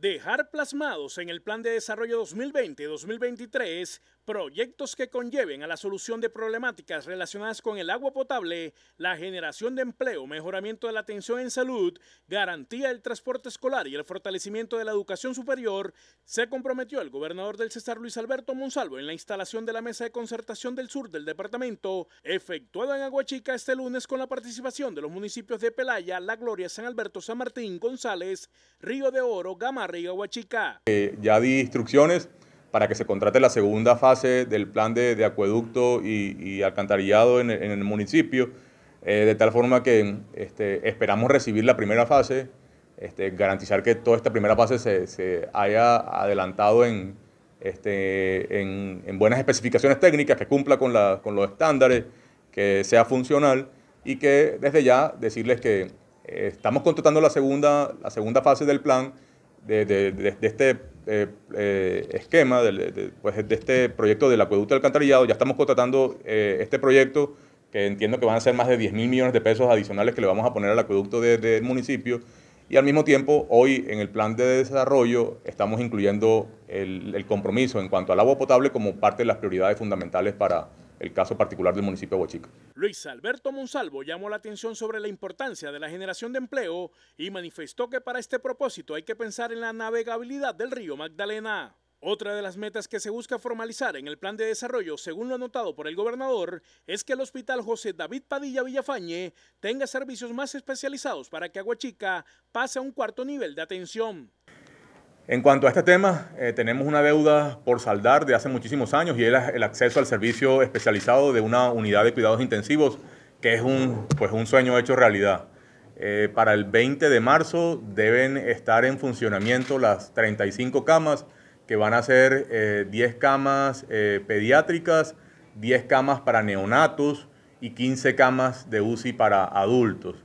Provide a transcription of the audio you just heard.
dejar plasmados en el Plan de Desarrollo 2020-2023 proyectos que conlleven a la solución de problemáticas relacionadas con el agua potable, la generación de empleo, mejoramiento de la atención en salud, garantía del transporte escolar y el fortalecimiento de la educación superior, se comprometió el gobernador del César Luis Alberto Monsalvo en la instalación de la Mesa de Concertación del Sur del Departamento, efectuada en Aguachica este lunes con la participación de los municipios de Pelaya, La Gloria, San Alberto, San Martín, González, Río de Oro, Gamar, Río Huachica. Eh, ya di instrucciones para que se contrate la segunda fase del plan de, acueducto y, alcantarillado en, el municipio, eh, de tal forma que este, esperamos recibir la primera fase, este, garantizar que toda esta primera fase se, haya adelantado este, en, en, buenas especificaciones técnicas, que cumpla con, los estándares, que sea funcional y que desde ya decirles que eh, estamos contratando la segunda, la segunda fase del plan de, este eh, eh, esquema, pues, de, este proyecto del acueducto alcantarillado, ya estamos contratando eh, este proyecto que entiendo que van a ser más de 10 mil millones de pesos adicionales que le vamos a poner al acueducto del municipio. Y al mismo tiempo, hoy en el plan de desarrollo estamos incluyendo el compromiso en cuanto al agua potable como parte de las prioridades fundamentales para, el caso particular del municipio de Huachica. Luis Alberto Monsalvo llamó la atención sobre la importancia de la generación de empleo y manifestó que para este propósito hay que pensar en la navegabilidad del río Magdalena. Otra de las metas que se busca formalizar en el plan de desarrollo, según lo anotado por el gobernador, es que el Hospital José David Padilla Villafañe tenga servicios más especializados para que Aguachica pase a un cuarto nivel de atención. En cuanto a este tema, eh, tenemos una deuda por saldar de hace muchísimos años y es el acceso al servicio especializado de una unidad de cuidados intensivos, que es un, pues, un sueño hecho realidad. Eh, para el 20 de marzo deben estar en funcionamiento las 35 camas, que van a ser 10 eh, camas pediátricas, 10 camas para neonatos y 15 camas de UCI para adultos.